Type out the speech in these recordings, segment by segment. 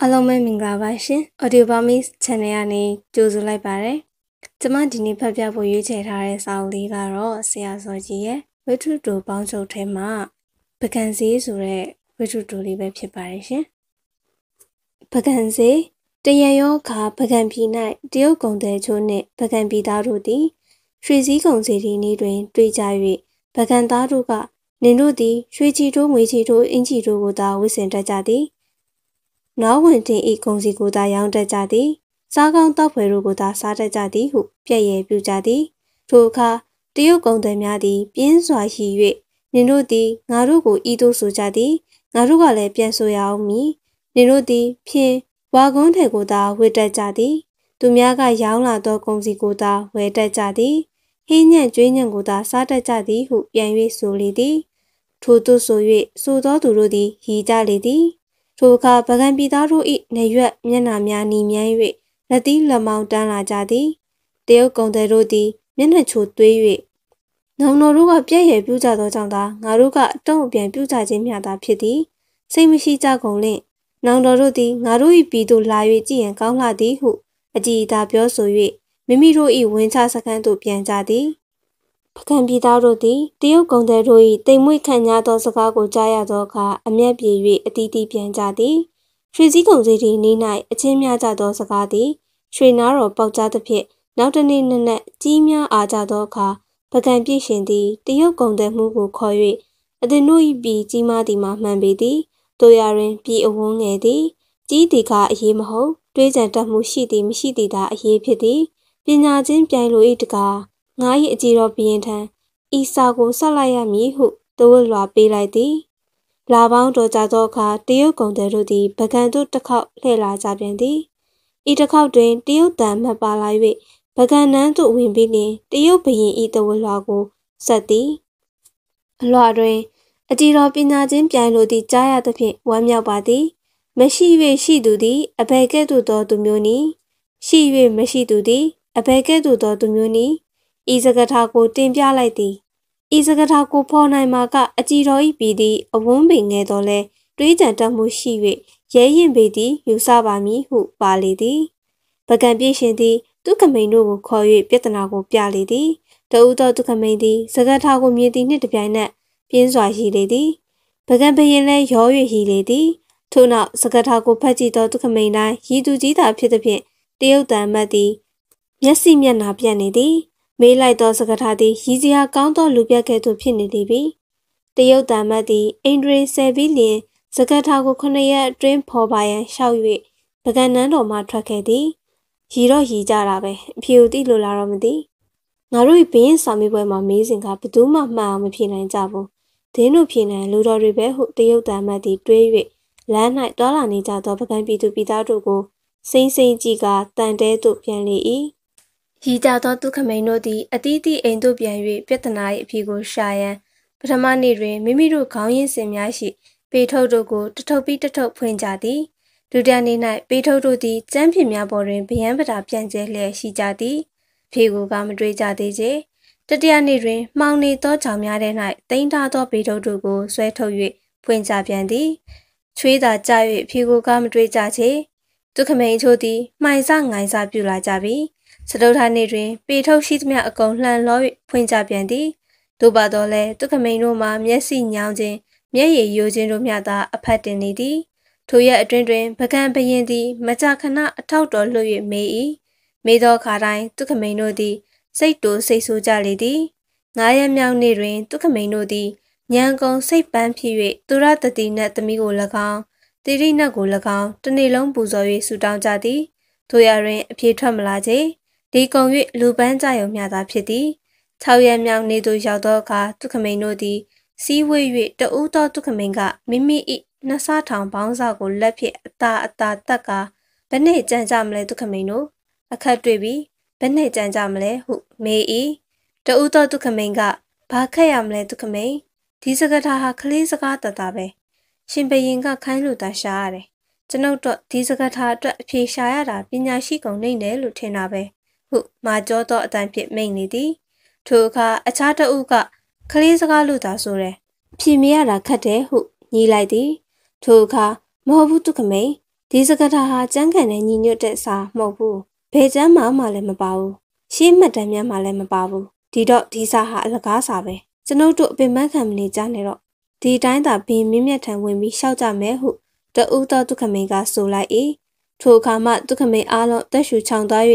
အားလုံးပဲမင်္ဂလာပါရှင် Audio Burmese Channel ကနေကြိုဆိုလိုက်ပါတယ်ကျမဒီနေ့ဖတ်ပြဖို့ရွေးချယ်ထားတဲ့စာအုပ်လေးကတော့ဆရာစောကြီးရဲ့ဝိထုတူပေါင်းချုပ်ထဲမှာပကံစည်းဆိုတဲ့ဝိထုတူလေးပဲဖြစ်ပါတယ်ရှင်ပကံစည်းတရံရောခါပကံပြည်၌တရုတ်ကုန်သည်ချိုးနှင့်ပကံပြည်သားတို့သည်ရွှေစည်းကုန်စီဒီနေ့တွင်တွေ့ကြ၍ပကံသားတို့ကနင်တို့သည်ရွှေချီတို့ငွေချီတို့အင်ချီတို့ကိုသာဝစ်စင်တတ်ကြသည်နွားဝင်တင်ဤကုန်စီကိုသာရောင်းတတ်ကြသည်စားကောင်းတောက်ဖွယ်တို့ကိုသာစားတတ်ကြသည်ဟုပြည့်ရပြုကြသည်ထိုအခါတရုတ်ကုန်သည်များသည်ပြင်းစွာရှိ၍နင်တို့သည်ငါတို့ကိုဤသို့ဆိုကြသည်ငါတို့ကလည်းပြန်ဆိုရအောင်မည်နင်တို့သည်ဖြင့်ဝါကုန်းထဲကိုသာဝှက်တက်ကြသည် သူများကရောင်းလာသောကုန်စီကိုသာဝယ်တက်ကြသည်ဟင်းညံ့ကျွေးညံ့ကိုသာစားတတ်ကြသည်ဟုပြန်၍ဆိုလေသည် ထို့သို့ဆို၍ဆိုသောသူတို့သည်ဟီကြလေသည်ထိုအခါပကံပြည်သားတို့၏နေရွက်မျက်နှာများနီမြန်း၍လက်သီးလက်မောင်းတန်းလာကြသည်တရုတ်ကုံတယ်တို့သည် မျက်နှာချိုသွေး၍နောင်တော်တို့ကပြည့်ရပြုကြသောကြောင့်သာငါတို့ကအတုံးအပြန်ပြုကြခြင်းမျှသာဖြစ်သည်စိတ်မရှိကြကုန်လင့်နောင်တော်တို့သည်ငါတို့၏ပြည်သို့လာ၍ကြည်ရန်ကောင်းလှသည်ဟုအကြည်သာပြောဆို၍မိမိတို့၏ဝင်ချစခန်းသို့ပြန်ကြသည်ပကံပြည်သားတို့သည်တရုတ်ကုန်သည်တို့၏တိမ်မွေ့ခံရသောစကားကိုကြားရသောအခါအမျက်ပြေ၍အတီးတီးပြန်ကြသည်ရွှေစည်းကုန်စည်သည့်နေ့၌အချင်းများကြသောစကားသည်ရွှေနာတော်ပေါက်ကြားသဖြင့်နောက်တနေ့နက်နက်ကြီးများအားကြသောအခါပကံပြည့်ရှင်သည်တရုတ်ကုန်သည်မှုကိုခေါ်၍အသင်တို့၏ပြည်ကြီးမားသည်မှမှန်ပေသည်တို့ရရင်ပြည်အဝန်းငယ်သည်ကြီးသည်ကအရေးမဟုတ်တွေးကြံတတ်မှုရှိသည်မရှိသည်သာအရေးဖြစ်သည်ပညာချင်းပြိုင်လို၏တကားငါ၏အကြည်တော်ဘီရင်ထံဤစာကိုဆက်လိုက်ရမည်ဟုသို့လွာပေးလိုက်သည်လာပေါင်းတော်ကြသောအခါတရုတ်ကုန်သည်တို့သည်ပကံတို့တစ်ခေါက်လှည့်လာကြပြန်သည်ဤတစ်ခေါက်တွင်တရုတ်တန်မှပါလာ၍ပကံနန်းသို့ဝင်ပြီးလျင်တရုတ်ဘရင်ဤတဝလွာကိုဆက်သည်အလွာတွင်အတီတော်ပညာချင်းပြိုင်လိုသည့်ကြားရသဖြင့်ဝမ်းမြောက်ပါသည် မရှိ၍ရှိသူသည်အဘယ်ကဲ့သို့သောသူမျိုးနီရှိ၍မရှိသူသည်အဘယ်ကဲ့သို့သောသူမျိုးနီဤစကားထာကိုတင်ပြလိုက်သည်ဤစကားထာကိုဖော်နိုင်မှာကအကြည်တော်ဤပြီးသည့်အဝန်းပင်ငယ်တော်လဲတွေးကြံတတ်မှုရှိ၍ရဲရင်ပေသည် ယူဆပါမည်ဟုပါလေသည် ပကံပြည့်ရှင်သည်ဒုက္ခမိန်တို့ကိုခေါ်၍ပြဿနာကိုပြလေသည်တဦးသောဒုက္ခမိန်သည်စကားထာကိုမြင်သည်နှင့်တပြိုင်နက်ပြင်းစွာရှိလေသည် ပကံဘရင်လဲရော၍ဟီလေသည် ထို့နောက်စကားထာကိုဖတ်ကြည့်သောဒုက္ခမိန်တိုင်းရည်သူကြီးသာဖြစ်သည်ဖြင့်တရုတ်တန်မတ်သည် မျက်စိမျက်နာပြန့်နေသည်မေးလိုက်သောစကားထားသည်ရည်စရာကောင်းသောလူပြတ်ကဲ့သို့ဖြစ်နေလေပြီတရုတ်တာမတ်သည်အင်ဒရီဆယ်ပြီးလျင်စကားထားကိုခုနှစ်ရက်အတွင်းဖော်ပါရန်ရှောက်၍ပကံနန်းတော်မှထွက်ခဲ့သည်ရည်တော့ရည်ကြတာပဲအဖြေကိုတိလို့လာတော့မသိငါတို့ဘင်းဆောင်မိပွဲမှာမေးစဉ်ကဘသူမှမှန်အောင်မဖြေနိုင်ကြဘူးဒင်းတို့ဖြေနိုင်လူတော်တွေပဲဟုတရုတ်တာမတ်သည် တွေး၍လမ်း၌တွာလာနေကြသောပကံပြည်သူပြည်သားတို့ကိုစိမ့်စိမ့်ကြည့်ကတန်တဲသို့ပြန်လေ၏။ရီကြသောဒုက္ခမိန်တို့သည်အတီးတီအိမ်သို့ပြန်၍ပြဿနာ၏အဖြေကိုရှာရန်ပထမနေ့တွင်မိမိတို့ခေါင်းရင်းစင်များရှိ ပေထုပ်တို့ကို တထုပ်ပြီးတထုပ်ဖွင့်ကြသည်။ဒုတိယနေ့၌ပေထုပ်တို့သည်ကျမ်းပြများပေါ်တွင်ဗျံပတာပြန်ကျဲလျက်ရှိကြသည်။ဖြေကိုကမတွေ့ကြသေးချေ။တတိယနေ့တွင်မှောင်နေသောကြောင်များထဲ၌တိမ့်ထားသောပေထုပ်တို့ကိုဆွဲထုတ်၍ဖွင့်ကြပြန်သည်။ချွေးသာကြ၍ဖြေကိုကမတွေ့ကြချေ။ဒုက္ခမိန်ချို့သည်မှိုင်စငိုင်စပြူလာကြပြီ။စတုထာနေ့တွင် ပေထုတ်ရှိသမျှအကုန်လှန်လော၍ဖွင့်ကြပြန်သည်တို့ပါတော့လဲသူခမိန်တို့မှာမျက်စိညောင်းခြင်းမျက်ရည်ယိုခြင်းတို့မျှသာအဖက်တင်နေသည်ထိုရက်အတွင်းတွင် ပကံဘရင်သည် မကြခဏအထောက်တော်လွတ်၍မေး၏မေသောအခါတိုင်းသူခမိန်တို့သည်စိတ်တူစိတ်ဆိုးကြလေသည်ငါးရက်မြောက်နေ့တွင် သူခမိန်တို့သည်ညံကုံစိတ်ပန်းဖြစ်၍သူရတတိနှင့်သမီးကို၎င်းတိရိနှင့်ကို၎င်းတစ်နေ့လုံးပူဇော်၍ဆူတောင်းကြသည်ထိုရတွင်အပြေထွက်မလာချေဒီကုံ၍လူပန်းကြုံမျှသာဖြစ်သည်၆ရက်မြောက်နေ့သို့ရောက်သောအခါသူခမိန်တို့သည် စီးဝေး၍တဦးသောသူခမိန်ကမိမိ၏နှဆထောင်ပေါင်းစာကိုလက်ဖြင့်အသာအသာတက်ကဘယ်နှင့်ကြံကြမလဲသူခမိန်တို့အခက်တွေ့ပြီးဘယ်နှင့်ကြံကြမလဲဟုမေး၏တဦးသောသူခမိန်ကဘာခက်ရမလဲသူခမိန်ဒီစကားဟာကလေးစကားတတပဲရှင်ဘရင်ကခိုင်းလို့သာရှားရတယ်ကျွန်ုပ်တို့ဒီစကားထားအတွက်အဖြေရှာရတာပညာရှိကုန်နိုင်တယ်လို့ထင်တာပဲဟုမာကြောသောအတိုင်းဖြင့်မိန်နေသည်ထိုအခါအခြားတအုပ်ကကလေးစကားလို့သာဆိုတယ်ဖြေမရတာခက်တယ်ဟုညီးလိုက်သည်ထိုအခါမဟုတ်ဘူးသူခမိန်ဒီစကားထာဟာကြမ်းကန်တဲ့ညီညွတ်တဲ့စာမဟုတ်ဘူးဘယ်ကျမ်းမှမှလည်းမပါဘူးရှေးမှတ်တမ်းများမှလည်းမပါဘူးဒီတော့ဒီစာဟာအလကားစာပဲကျွန်ုပ်တို့အပင်မခံမနေကြနဲ့တော့ဒီတိုင်းသာဘင်းမင်းမြတ်ထံဝင်ပြီးရှောက်ကြမယ်ဟုတဦးသောဒုက္ခမိန်ကဆိုလိုက်၏ထိုအခါမှဒုက္ခမိန်အားလုံးတက်ရှူချောင်သွား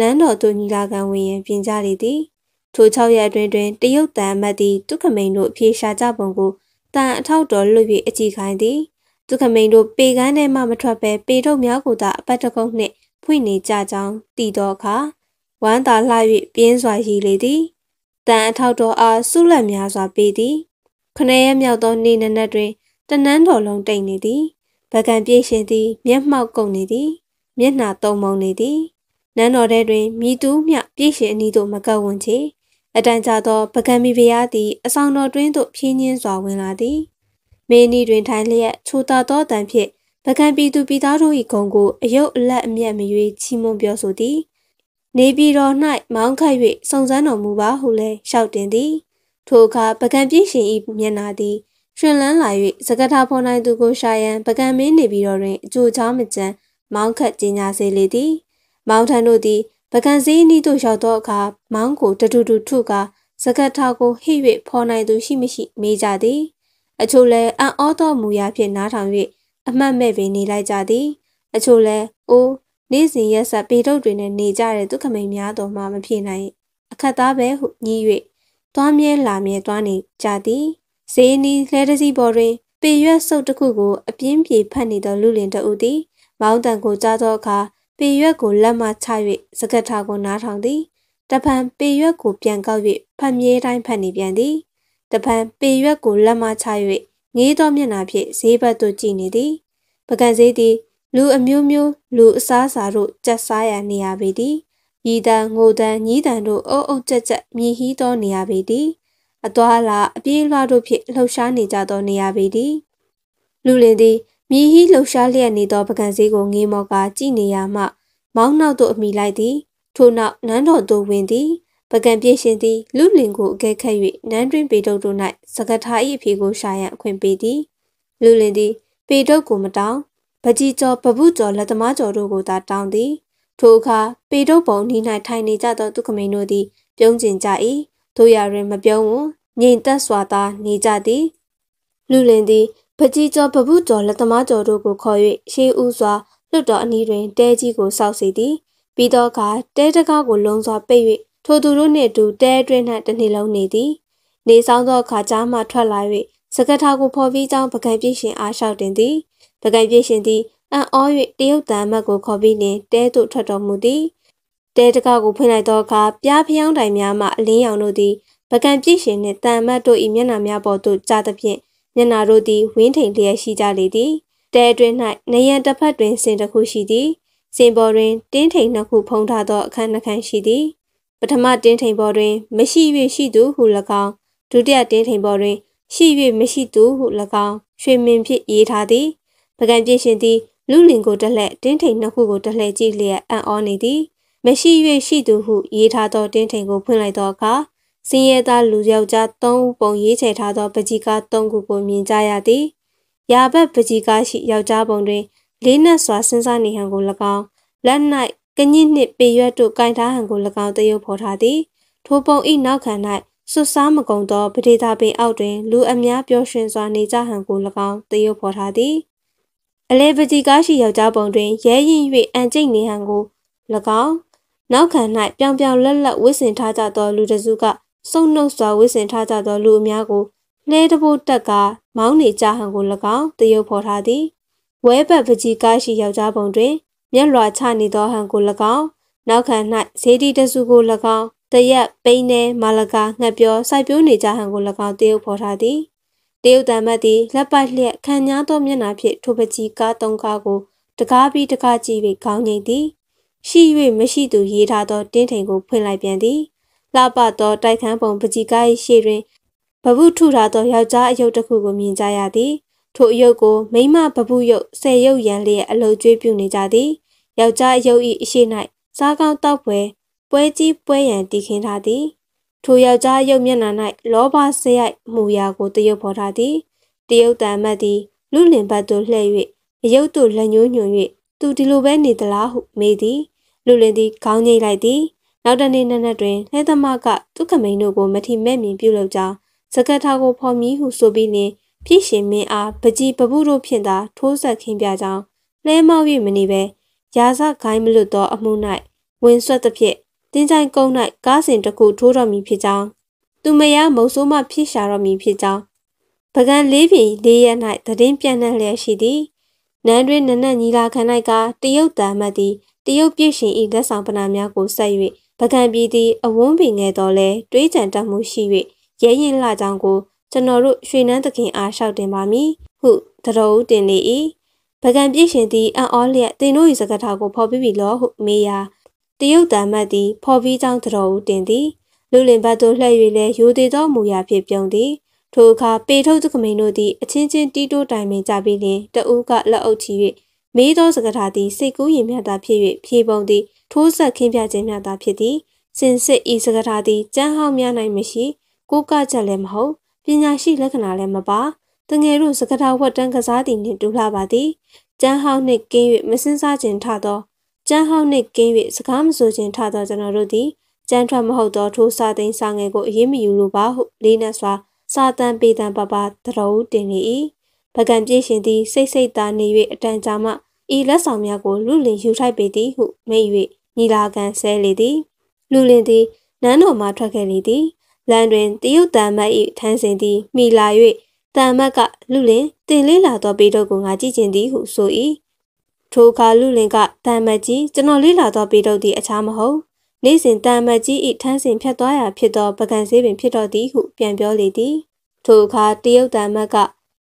နန်းတော်သူညီလာခံဝင်ရင်ပြင်ကြလေသည်ထို6ရက်အတွင်းတွင်တရုတ်တန်မတ်သည်ဒုက္ခမိန်တို့အပြေရှာကြပုံကိုတန်အထောက်တော်လွတ်၍အကြည့်ခိုင်းသည်ဒုက္ခမိန်တို့ပေကန်းထဲမှမထွက်ဘဲပေထုတ်များကိုသာအပတ်တကုတ်နှင့်ဖွင့်နေကြကြောင်းသိသောအခါဝမ်းသာလှ၍ပြင်းစွာရည်လေသည်တန်အထောက်တော်အားဆုလက်များစွာပေးသည် ခနေရမြောက်သောနေနနက်တွင်တနန်းတော်လုံးတိတ်နေသည်ဗကံပြေးရှင်သည် မျက်မှောက်ကုန်နေသည်မျက်နှာတုံမုံနေသည်နန်းတော်ထဲတွင်မိတူးမြပြည့်ရှင်အနီးသို့မကပ်ဝင်ချေအတန်ကြာသောပကံမီဘုရားသည်အဆောင်တော်တွင်သို့ဖြင်းညင်းစွာဝင်လာသည်မင်းဤတွင်ထိုင်လျက်ချိုတာသောတန်ဖြင့်ပကံပြည်သူပြည်သားတို့၏ဂုံကိုအယုတ်အလက်အမျက်မရွေးချီးမွမ်းပြောဆိုသည်နေပြည်တော်၌မောင်းခတ်၍စုံစမ်းတော်မူပါဟုလည်းလျှောက်တင်သည် ထိုအခါပကံပြည့်ရှင်၏မျက်နာသည်ရှင်လန်းလာ၍စကထာဖော်နိုင်သူကိုရှာရန်ပကံမင်းနေပြည်တော်တွင်အကျိုးချောင်းမကြံမောင်းခတ်ကြီးညာစေလေသည်မောင်ထန်တို့သည် ပကံစည်းနီးသို့ရောက်သောအခါမောင်ကိုတတူတူထုကစကတ်ထာကိုဟိ၍ဖော်နိုင်သူရှိမရှိ မေးကြသည် အချို့လည်းအံ့ဩသောမူရာဖြင့်နားထောင်၍အမှတ်မဲ့ပင်နေလိုက်ကြသည် အချို့လည်းအိုးနေ့စဉ်ရက်ဆက်ပေတုတ်တွေနဲ့နေကြတဲ့ဒုက္ခမိန်များတော်မှမဖြစ်နိုင်အခက်သားပဲဟုညည်း၍သွားမြဲလာမြဲသွားနေကြသည်ဈေးနီးလဲတစည်းပေါ်တွင်ပေရွက်စုပ်တစ်ခုကိုအပြင်းပြေဖက်နေသောလူလင်တဦးသည် မောင်းတန်ကိုကြားသောအခါပေရွက်ကိုလက်မချ၍စကထာကိုနားထောင်သည်တပံပေရွက်ကိုပြန်ကောက်၍ဖက်မြဲတိုင်းဖက်နေပြန်သည်တပံပေရွက်ကိုလက်မချ၍ငေးသောမျက်နှာဖြင့်ဈေးဘက်သို့ကြည့်နေသည်ပကံဈေးသည် လူအမျိုးမျိုးလူအစားအစာတို့ကြက်စားရနေရပေသည်ဤတန်ငိုတန်ညီးတန်တို့အုပ်အုပ်ကြက်ကြက်မြည်ဟီးသောနေရပေသည် အသွာလာအပြေးလွှားတို့ဖြင့်လှုပ်ရှားနေကြသောနေရပေသည်လူလင်သည်မြည်ဟီးလှူရှားလျက်နေသောပကံစေးကိုငေးမော်ကကြည့်နေရမှမောင်းနောက်သို့အမိလိုက်သည်ထို့နောက်နန်းတော်သို့ဝင်သည်ပကံပြေရှင်သည်လူလင်ကိုအကဲခတ်၍နန်းတွင်ပေတုတ်တို့၌စကထာ၏အဖေကိုရှာရန်အခွင့်ပေးသည်လူလင်သည်ပေတုတ်ကိုမတောင်းပကြီးကျော်ပပုကျော်လက်သမားကျော်တို့ကိုသာတောင်းသည်ထိုအခါပေတုတ်ပုံနီး၌ထိုင်နေကြသောသူကမိန်တို့သည်ပြုံးကျင်ကြ၏တို့ရရင်မပြုံးဝန်ငြိမ်သက်စွာသာနေကြသည်လူလင်သည်ပကြီးကျော်ဗပုကျော်လက်သမားကျော်တို့ကိုခေါ်၍ရှေးဦးစွာလွတ်တော်အနီးတွင်တဲကြီးကိုစောက်စီသည်ပြီးတော့ကတဲတကားကိုလုံစွာပိတ်၍ထိုသူတို့နှင့်တူတဲအတွင်း၌တစ်နှစ်လုံးနေသည်နေဆောင်သောအခါကြားမှထွက်လာ၍စကထာကိုဖော်ပြီးကြောင်းပကံပြည့်ရှင်အားလျှောက်တင်သည် ပကံပြည့်ရှင်သည်အံ့ဩ၍တရုတ်တန်မတ်ကိုခေါ်ပြီးနှင့်တဲသို့ထွက်တော်မူသည်တဲတကားကိုဖွင့်လိုက်သောအခါပြားဖျောင်းတိုင်များမှအလင်းရောင်တို့သည် ပကံပြည့်ရှင်နှင့်တန်မတ်တို့၏မျက်နှာများပေါ်သို့ကြားသဖြင့်မျက်နာတို့သည်ဝင်းထိန်လျက်ရှိကြလေသည်တဲအတွင်း၌နယံတစ်ဖက်တွင်စင်တစ်ခုရှိသည်စင်ပေါ်တွင်တင်းထိန်နှစ်ခုဖုံးထားသောအခန်းနှစ်ခန်းရှိသည် ပထမတင်းထိန်ပေါ်တွင်မရှိ၍ရှိသူဟု၎င်းဒုတိယတင်းထိန်ပေါ်တွင်ရှိ၍မရှိသူဟု၎င်းရွှေမင်ဖြစ်ရေးထားသည်ပကံပြည့်ရှင်သည်လူလင်ကိုတလှဲ့တင်းထိန်နှစ်ခုကိုတလှဲ့ကြည့်လျက်အံ့ဩနေသည်မရှိ၍ရှိသူဟုရေးထားသောတင်းထိန်ကိုဖွင့်လိုက်သောအခါစင်းရဲသားလူယောက်ျား၃ဦးပုံရေးချယ်ထားသော ပကြီးကား၃ခုကိုမြင်ကြရသည်။ယာဘက်ပကြီးကားရှိယောက်ျားပုံတွင် လေးနက်စွာစဉ်းစားနေဟန်ကို၎င်းလက်၌ကညစ်နှင့်ပေရွက်တို့ကင်ထားဟန်ကို၎င်းတရုပ်ဖော်ထားသည်။ထိုပုံ၏နောက်ခံ၌ဆွတ်စားမကုံသောပဒေသာပင်အောက်တွင် လူအများပျော်ရွှင်စွာနေကြဟန်ကို၎င်းတရုပ်ဖော်ထားသည်။အလဲပကြီးကားရှိယောက်ျားပုံတွင်ရဲရင်၍အန်ကျိတ်နေဟန်ကို၎င်းနောက်ခံ၌ပြောင်ပြောင်လက်လက်ဝစ်စင်ထားကြသောလူတစုကဆုံနှုတ်စွာဝစ်စင်ထားကြသောလူအများကိုလဲတပုတ်တက်ကမောင်းနေကြဟန်ကို၎င်းတရုပ်ဖော်ထားသည်ဝဲဘက်ပကြီးကားရှိယောက်ျားပုံတွင်မျက်လွာချနေသောဟန်ကို၎င်းနောက်ခံ၌ဈေးတီတစုကို၎င်းတရက်ပိန်းနေမာလကာငှက်ပြောစိုက်ပျိုးနေကြဟန်ကို၎င်းတရုပ်ဖော်ထားသည်တရုတ်တံမတ်သည်လက်ပတ်လျက်ခံ냐သောမျက်နှာဖြင့်ထိုပကြီးကားသုံးကားကိုတကားပြီးတကားကြည့်၍ခေါင်းငိမ့်သည်ရှိ၍မရှိသူရေးထားသောတင်းထိန်ကိုဖွင့်လိုက်ပြန်သည်လှပသောတိုက်ခန်းပုံပကြီကား၏ရှေ့တွင်ဗဗုထုထားသောယောက်ျားအယုတ်တစ်ခုကိုမြင်ကြရသည်ထိုအယုတ်ကိုမိမဗဗုယုတ်ဆယ်ယုတ်ရန်လျက်အလုတ်ကျွေးပြုနေကြသည်ယောက်ျားအယုတ်၏အရှိ၌စားကောင်းတောက်ပွဲပွဲကြီးပွဲရန်တည်ခင်းထားသည်ထိုယောက်ျားယုတ်မျက်နှာ၌လောဘစရိုက်မူရာကိုတရုပ်ဖော်ထားသည်တရုပ်တန်မတ်သည် လူလင်ဘတ်သို့လှည့်၍အယုတ်သို့လက်ညှိုးညွှန်၍သူဒီလိုပဲနေသလားဟုမေးသည် လူလင်သည်ခေါင်းငိတ်လိုက်သည်နောက်တနေ့နက်နက်တွင်လှဲသမားကသူခမိန်တို့ကိုမထီမဲ့မြင်ပြုလုပ်ကြောင်းစကထာကိုဖော်မီဟုဆိုပြီးနှင့်ပြည့်ရှင်မင်းအားပကြီးပပုတို့ဖြင့်သာထိုးဆက်ခင်းပြကြောင်းလဲမောက်၍မနေပဲရာဇဂိုင်းမလွတ်သောအမှု၌ဝင်ဆွတ်သဖြင့်တင်းကြိုင်ကုန်း၌ကားစဉ်တစ်ခုထိုးတော်မူဖြစ်ကြောင်းသူမရမုံဆိုးမှဖြစ်ရှာတော်မူဖြစ်ကြောင်းပကံလေးပြည်လေးရက်၌သတင်းပြန့်နှံ့လျက်ရှိသည်နန်းတွင်နနက်ညီလာခံ၌ကတရုတ်တန်မတ်သည်တရုတ်ပြည်ရှင်၏လက်ဆောင်ပနာများကိုဆက်၍ပကံပြည်သည်အဝန်းပင်ငယ်တော်လဲတွေးကြံတတ်မှုရှိ၍ရဲရင်လာကြောင်းကိုကျွန်တော်တို့ရွှေနန်းသခင်အားလျှောက်တင်ပါမည်ဟုတတော်ဦးတင်လေ၏ပကံပြည့်ရှင်သည်အံ့ဩလျက်တင်တို့၏စကားထာကိုဖော်ပြပြီလောဟုမေးရာတရုတ်တန်မတ်သည်ဖော်ပြီးကြောင်းတတော်ဦးတင်သည် လူလင်ဘတ်တို့လှည့်၍လဲရိုသေသောမူရာဖြင့်ပြုံသည် ထိုအခါပေထုတ်သကမိန်တို့သည် အချင်းချင်းတီးတိုးတိုင်ပင်ကြပြီးလင်တဦးကလက်အုပ်ချီ၍မေးသောစကားထာသည်စိတ်ကူးရင်မြတ်တာဖြစ်၍ဖြေပုံသည်ထိုးဆက်ခင်းပြခြင်းများသာဖြစ်သည်စင်စစ်ဤစကားထာသည်ကြမ်းဟောင်းများနိုင်မရှိကိုးကားချက်လည်းမဟုတ်ပညာရှိလက္ခဏာလည်းမပါတငယ်တို့စကားထာဝတ်တန်းကစားသည်နှင့်တူလှပါသည်ကြမ်းဟောင်းနှင့်ကင်း၍မစင်စားခြင်းထသောကြမ်းဟောင်းနှင့်ကင်း၍စကားမဆိုခြင်းထသောကျွန်တော်တို့သည်ကြမ်းထွက်မဟုတ်သောထိုးစာသိမ်းစာငယ်ကိုအရေးမယူလိုပါဟုလေးနက်စွာစာတန်ပေတံပပသတော်ဦးတင်နေ၏ပကံပြည့်ရှင်သည်စိတ်စိတ်သာနေ၍အတန်ကြာမှဤလက်ဆောင်များကိုလူလင်ယူထိုက်ပေသည်ဟုမိန့်၍ညီလာခံဆဲလေသည် လူလင်သည်နန်းတော်မှထွက်ခဲ့လေသည်လန်တွင်တရုတ်တန်မတ်၏ထန်းစဉ်သည်မိလာ၍တန်မတ်ကလူလင်တင်လေးလာသောပေးတော့ကိုငါကြည့်ကျင်သည်ဟုဆို၏ထိုအခါလူလင်ကတန်မတ်ကြီးကျွန်တော်လေးလာသောပေးတော့သည်အခြားမဟုတ်နေ့စဉ်တန်မတ်ကြီး၏ထန်းစဉ်ဖြတ်သွားရာဖြစ်သောပကံစေးပင်ဖြစ်တော်သည်ဟုပြန်ပြောလေသည်ထိုအခါတရုတ်တန်မတ်က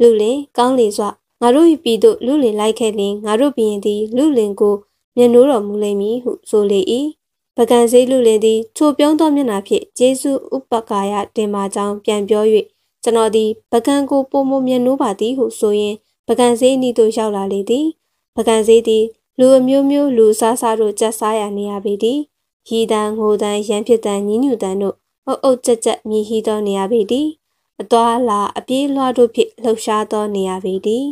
လူလင်ကောင်းလေစွာငါတို့၏ပြည်သို့လူလင်လိုက်ခဲ့လင်ငါတို့ဘီရင်သည်လူလင်ကိုမြင်နိုးတော်မူလိမ့်မည်ဟုဆိုလေ၏ပကံစေးလူလင်သည်ချိုပြုံးသောမျက်နှာဖြင့်ဂျေစုဥပကာယတင်မာကြောင်းပြန်ပြော၍ကျွန်တော်သည် ပကံကိုပုံမမြင်နိုးပါသည်ဟုဆိုရင်းပကံစေးနီသို့ရောက်လာလေသည်ပကံစေးသည် လူအမျိုးမျိုးလူစားစားတို့ကြက်စားရနေရပေသည်ဟီတန်ငိုတန်ရန်ဖြစ်တန်ညင်းညူတန်တို့အုပ်အုပ်ကြက်ကြက်မြည်ဟီသောနေရပေသည် အသွာလာအပြေးလွှားတို့ဖြင့်လှုပ်ရှားသောနေရပေသည်